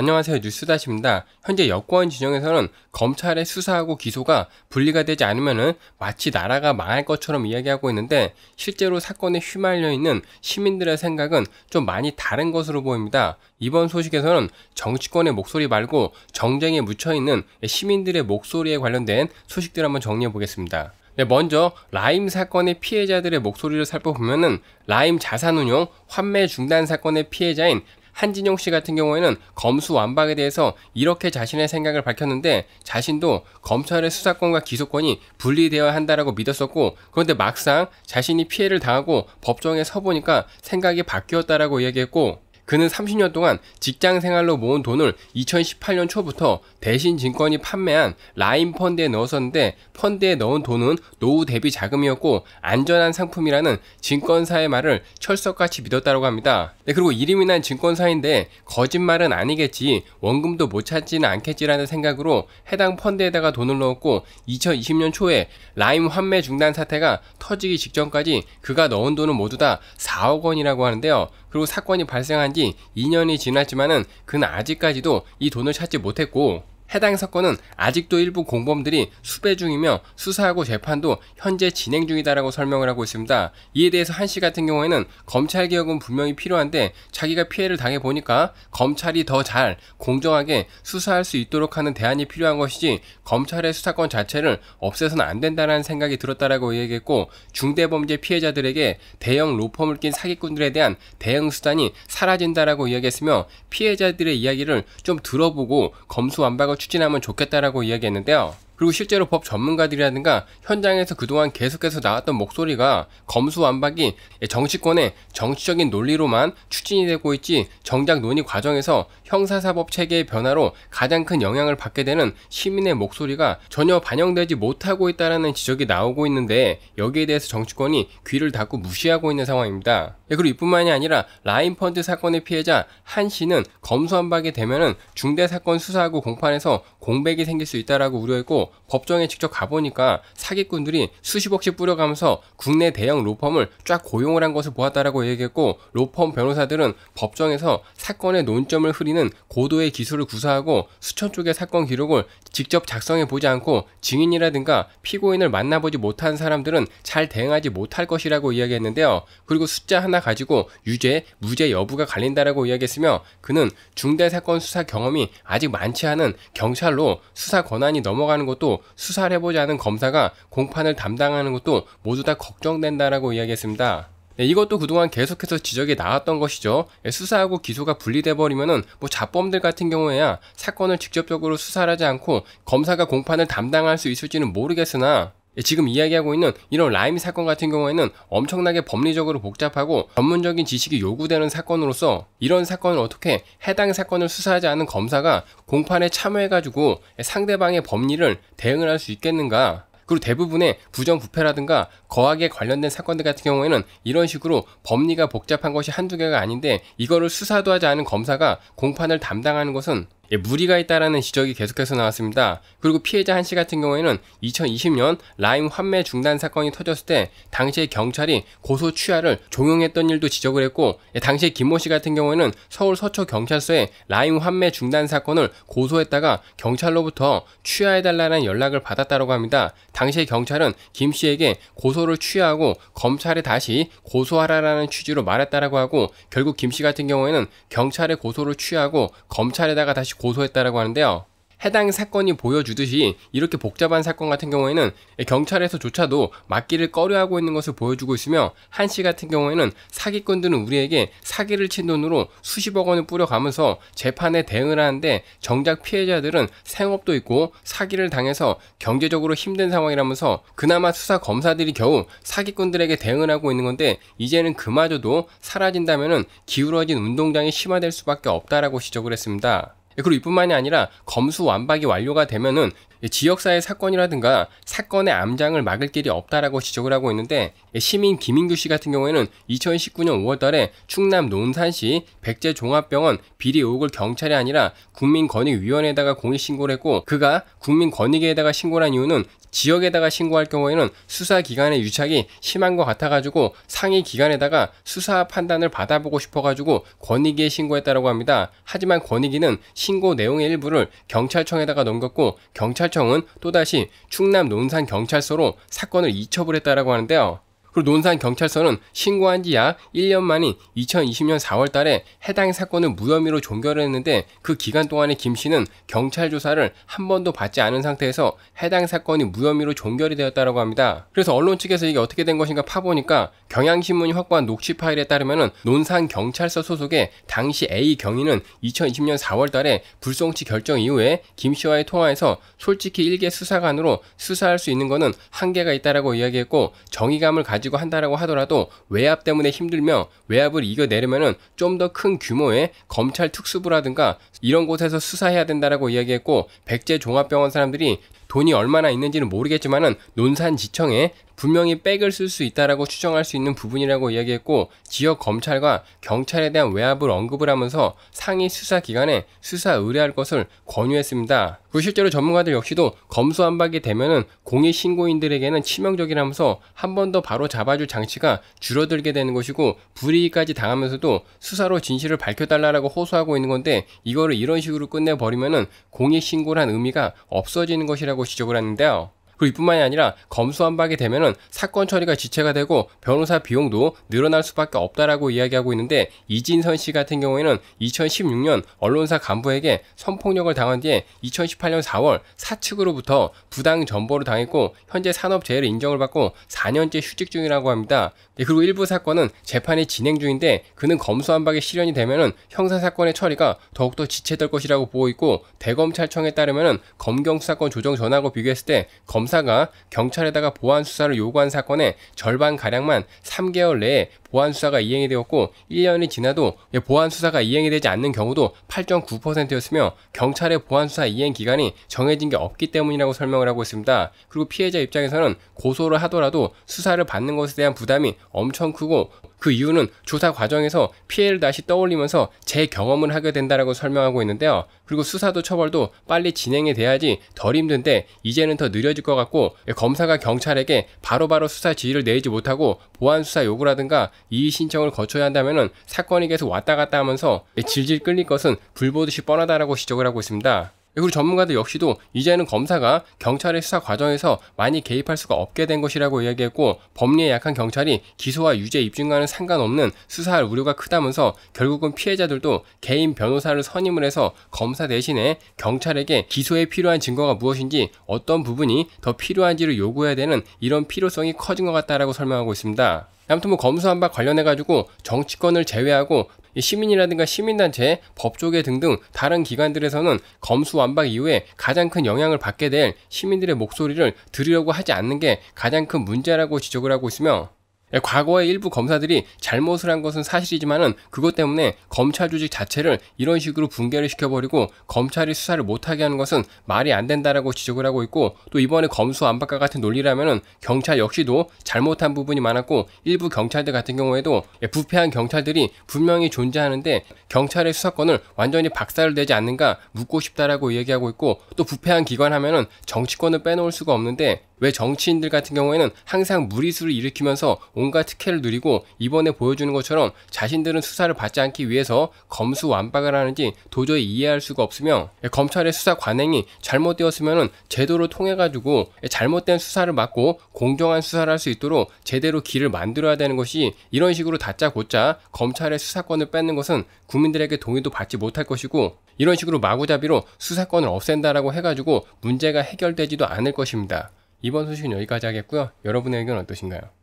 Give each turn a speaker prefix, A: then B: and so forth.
A: 안녕하세요. 뉴스다시입니다. 현재 여권 진영에서는 검찰의 수사하고 기소가 분리가 되지 않으면은 마치 나라가 망할 것처럼 이야기하고 있는데 실제로 사건에 휘말려 있는 시민들의 생각은 좀 많이 다른 것으로 보입니다. 이번 소식에서는 정치권의 목소리 말고 정쟁에 묻혀 있는 시민들의 목소리에 관련된 소식들 한번 정리해 보겠습니다. 네, 먼저 라임 사건의 피해자들의 목소리를 살펴보면은 라임 자산운용 환매 중단 사건의 피해자인 한진용 씨 같은 경우에는 검수 완박에 대해서 이렇게 자신의 생각을 밝혔는데 자신도 검찰의 수사권과 기소권이 분리되어야 한다라고 믿었었고 그런데 막상 자신이 피해를 당하고 법정에 서보니까 생각이 바뀌었다라고 이야기했고 그는 30년 동안 직장 생활로 모은 돈을 2018년 초부터 대신 증권이 판매한 라인 펀드에 넣었었는데 펀드에 넣은 돈은 노후 대비 자금이었고 안전한 상품이라는 증권사의 말을 철석같이 믿었다고 합니다. 네, 그리고 이름이 난 증권사인데 거짓말은 아니겠지 원금도 못 찾지는 않겠지라는 생각으로 해당 펀드에다가 돈을 넣었고 2020년 초에 라임 환매 중단 사태가 터지기 직전까지 그가 넣은 돈은 모두 다 4억 원이라고 하는데요. 그리고 사건이 발생한 지지 2년이 지났지만은 그는 아직까지도 이 돈을 찾지 못했고 해당 사건은 아직도 일부 공범들이 수배 중이며 수사하고 재판도 현재 진행 중이다라고 설명을 하고 있습니다. 이에 대해서 한 씨 같은 경우에는 검찰 개혁은 분명히 필요한데 자기가 피해를 당해 보니까 검찰이 더 잘 공정하게 수사할 수 있도록 하는 대안이 필요한 것이지 검찰의 수사권 자체를 없애서는 안 된다라는 생각이 들었다라고 얘기했고 중대범죄 피해자들에게 대형 로펌을 낀 사기꾼들에 대한 대응 수단이 사라진다라고 이야기했으며 피해자들의 이야기를 좀 들어보고 검수완박을 추진하면 좋겠다라고 이야기했는데요. 그리고 실제로 법 전문가들이라든가 현장에서 그동안 계속해서 나왔던 목소리가 검수완박이 정치권의 정치적인 논리로만 추진이 되고 있지 정작 논의 과정에서 형사사법 체계의 변화로 가장 큰 영향을 받게 되는 시민의 목소리가 전혀 반영되지 못하고 있다라는 지적이 나오고 있는데 여기에 대해서 정치권이 귀를 닫고 무시하고 있는 상황입니다. 예, 그리고 이뿐만이 아니라 라인펀드 사건의 피해자 한 씨는 검수한박이 되면은 중대 사건 수사하고 공판에서 공백이 생길 수 있다라고 우려했고 법정에 직접 가보니까 사기꾼들이 수십억씩 뿌려가면서 국내 대형 로펌을 쫙 고용을 한 것을 보았다라고 얘기했고 로펌 변호사들은 법정에서 사건의 논점을 흐리는 고도의 기술을 구사하고 수천 쪽의 사건 기록을 직접 작성해 보지 않고 증인이라든가 피고인을 만나보지 못한 사람들은 잘 대응하지 못할 것이라고 이야기했는데요. 그리고 숫자 하나 하나 가지고 유죄, 무죄 여부가 갈린다라고 이야기했으며 그는 중대 사건 수사 경험이 아직 많지 않은 경찰로 수사 권한이 넘어가는 것도 수사를 해보지 않은 검사가 공판을 담당하는 것도 모두 다 걱정된다라고 이야기했습니다. 네, 이것도 그동안 계속해서 지적이 나왔던 것이죠. 네, 수사하고 기소가 분리돼 버리면은 뭐 자범들 같은 경우에야 사건을 직접적으로 수사하지 않고 검사가 공판을 담당할 수 있을지는 모르겠으나 예, 지금 이야기하고 있는 이런 라임 사건 같은 경우에는 엄청나게 법리적으로 복잡하고 전문적인 지식이 요구되는 사건으로서 이런 사건을 어떻게 해당 사건을 수사하지 않은 검사가 공판에 참여해가지고 상대방의 법리를 대응을 할 수 있겠는가 그리고 대부분의 부정부패라든가 거학에 관련된 사건들 같은 경우에는 이런 식으로 법리가 복잡한 것이 한두 개가 아닌데 이거를 수사도 하지 않은 검사가 공판을 담당하는 것은 예, 무리가 있다라는 지적이 계속해서 나왔습니다. 그리고 피해자 한 씨 같은 경우에는 2020년 라임 환매 중단 사건이 터졌을 때 당시에 경찰이 고소 취하를 종용했던 일도 지적을 했고 예, 당시에 김모 씨 같은 경우에는 서울 서초 경찰서에 라임 환매 중단 사건을 고소했다가 경찰로부터 취하해달라는 연락을 받았다고 합니다. 당시에 경찰은 김 씨에게 고소를 취하하고 검찰에 다시 고소하라라는 취지로 말했다라고 하고 결국 김 씨 같은 경우에는 경찰에 고소를 취하고 검찰에다가 다시 고소했다라고 하는데요. 해당 사건이 보여주듯이 이렇게 복잡한 사건 같은 경우에는 경찰에서조차도 맞기를 꺼려하고 있는 것을 보여주고 있으며 한씨 같은 경우에는 사기꾼들은 우리에게 사기를 친 돈으로 수십억 원을 뿌려가면서 재판에 대응을 하는데 정작 피해자들은 생업도 있고 사기를 당해서 경제적으로 힘든 상황이라면서 그나마 수사 검사들이 겨우 사기꾼들에게 대응을 하고 있는 건데 이제는 그마저도 사라진다면 기울어진 운동장이 심화될 수밖에 없다라고 지적을 했습니다. 그리고 이뿐만이 아니라 검수 완박이 완료가 되면은 예, 지역사회 사건이라든가 사건의 암장을 막을 길이 없다라고 지적을 하고 있는데 예, 시민 김인규 씨 같은 경우에는 2019년 5월달에 충남 논산시 백제종합병원 비리 의혹을 경찰이 아니라 국민권익위원회에다가 공익 신고를 했고 그가 국민권익위에다가 신고를 한 이유는 지역에다가 신고할 경우에는 수사기관의 유착이 심한 것 같아가지고 상위 기관에다가 수사 판단을 받아보고 싶어가지고 권익위에 신고했다라고 합니다. 하지만 권익위는 신고 내용의 일부를 경찰청에다가 넘겼고 경찰 경찰청은 또다시 충남 논산경찰서로 사건을 이첩을 했다라고 하는데요. 그리고 논산 경찰서는 신고한 지 약 1년 만인 2020년 4월 달에 해당 사건을 무혐의로 종결 했는데 그 기간 동안에 김 씨는 경찰 조사를 한 번도 받지 않은 상태에서 해당 사건이 무혐의로 종결이 되었다고 합니다. 그래서 언론 측에서 이게 어떻게 된 것인가 파보니까 경향신문이 확보한 녹취 파일에 따르면 논산 경찰서 소속의 당시 A 경위는 2020년 4월 달에 불송치 결정 이후에 김 씨와의 통화에서 솔직히 일개 수사관으로 수사할 수 있는 것은 한계가 있다라고 이야기했고 정의감을 가지 가지고 한다라고 하더라도 외압 때문에 힘들며 외압을 이겨내려면좀 더 큰 규모의 검찰 특수부라든가 이런 곳에서 수사해야 된다라고 이야기했고 백제 종합병원 사람들이 돈이 얼마나 있는지는 모르겠지만은 논산지청에 분명히 백을 쓸 수 있다라고 추정할 수 있는 부분이라고 이야기했고 지역 검찰과 경찰에 대한 외압을 언급을 하면서 상위 수사 기관에 수사 의뢰할 것을 권유했습니다. 그리고 실제로 전문가들 역시도 검수한박이 되면은 공익 신고인들에게는 치명적이라면서 한 번 더 바로 잡아줄 장치가 줄어들게 되는 것이고 불이익까지 당하면서도 수사로 진실을 밝혀달라라고 호소하고 있는 건데 이거를 이런 식으로 끝내버리면은 공익 신고란 의미가 없어지는 것이라고 지적을 하는데요. 그리고 이뿐만이 아니라 검수한박이 되면은 사건 처리가 지체가 되고 변호사 비용도 늘어날 수밖에 없다라고 이야기하고 있는데 이진선 씨 같은 경우에는 2016년 언론사 간부에게 성폭력을 당한 뒤에 2018년 4월 사측으로부터 부당 전보를 당했고 현재 산업재해를 인정을 받고 4년째 휴직 중이라고 합니다. 네, 그리고 일부 사건은 재판이 진행 중인데 그는 검수한박이 실현이 되면은 형사 사건의 처리가 더욱더 지체될 것이라고 보고 있고 대검찰청에 따르면은 검경 수사권 조정 전하고 비교했을 때검 검사가 경찰에다가 보안 수사를 요구한 사건의 절반가량만 3개월 내에 보안 수사가 이행이 되었고 1년이 지나도 보안 수사가 이행이 되지 않는 경우도 8.9%였으며 경찰의 보안 수사 이행 기간이 정해진 게 없기 때문이라고 설명을 하고 있습니다. 그리고 피해자 입장에서는 고소를 하더라도 수사를 받는 것에 대한 부담이 엄청 크고 그 이유는 조사 과정에서 피해를 다시 떠올리면서 재경험을 하게 된다라고 설명하고 있는데요. 그리고 수사도 처벌도 빨리 진행이 돼야지 덜 힘든데 이제는 더 느려질 것 같고 검사가 경찰에게 바로바로 바로 수사 지휘를 내지 못하고 보안 수사 요구라든가 이의 신청을 거쳐야 한다면 사건이 계속 왔다 갔다 하면서 질질 끌릴 것은 불보듯이 뻔하다라고 지적을 하고 있습니다. 그리고 전문가들 역시도 이제는 검사가 경찰의 수사 과정에서 많이 개입할 수가 없게 된 것이라고 이야기했고 법리에 약한 경찰이 기소와 유죄 입증과는 상관없는 수사할 우려가 크다면서 결국은 피해자들도 개인 변호사를 선임을 해서 검사 대신에 경찰에게 기소에 필요한 증거가 무엇인지 어떤 부분이 더 필요한지를 요구해야 되는 이런 필요성이 커진 것 같다라고 설명하고 있습니다. 아무튼 뭐 검수한박 관련해가지고 정치권을 제외하고 시민이라든가 시민단체, 법조계 등등 다른 기관들에서는 검수 완박 이후에 가장 큰 영향을 받게 될 시민들의 목소리를 들으려고 하지 않는 게 가장 큰 문제라고 지적을 하고 있으며 예, 과거에 일부 검사들이 잘못을 한 것은 사실이지만은 그것 때문에 검찰 조직 자체를 이런 식으로 붕괴를 시켜버리고 검찰이 수사를 못하게 하는 것은 말이 안 된다라고 지적을 하고 있고 또 이번에 검수 안박과 같은 논리라면은 경찰 역시도 잘못한 부분이 많았고 일부 경찰들 같은 경우에도 예, 부패한 경찰들이 분명히 존재하는데 경찰의 수사권을 완전히 박살을 내지 않는가 묻고 싶다라고 얘기하고 있고 또 부패한 기관 하면은 정치권을 빼놓을 수가 없는데 왜 정치인들 같은 경우에는 항상 무리수를 일으키면서 온갖 특혜를 누리고 이번에 보여주는 것처럼 자신들은 수사를 받지 않기 위해서 검수 완박을 하는지 도저히 이해할 수가 없으며 예, 검찰의 수사 관행이 잘못되었으면 제도를 통해 가지고 예, 잘못된 수사를 막고 공정한 수사를 할 수 있도록 제대로 길을 만들어야 되는 것이 이런 식으로 다짜고짜 검찰의 수사권을 뺏는 것은 국민들에게 동의도 받지 못할 것이고 이런 식으로 마구잡이로 수사권을 없앤다라고 해가지고 문제가 해결되지도 않을 것입니다. 이번 소식은 여기까지 하겠고요. 여러분의 의견 은 어떠신가요?